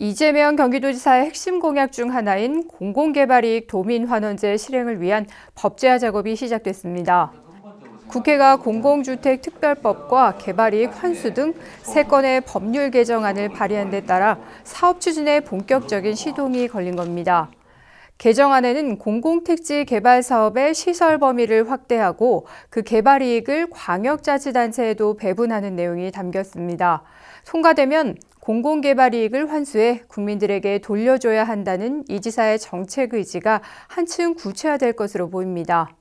이재명 경기도지사의 핵심 공약 중 하나인 공공개발이익 도민환원제 실행을 위한 법제화 작업이 시작됐습니다. 국회가 공공주택특별법과 개발이익 환수 등 3건의 법률 개정안을 발의한 데 따라 사업 추진에 본격적인 시동이 걸린 겁니다. 개정안에는 공공택지 개발 사업의 시설 범위를 확대하고 그 개발 이익을 광역자치단체에도 배분하는 내용이 담겼습니다. 통과되면 공공개발 이익을 환수해 국민들에게 돌려줘야 한다는 이 지사의 정책 의지가 한층 구체화될 것으로 보입니다.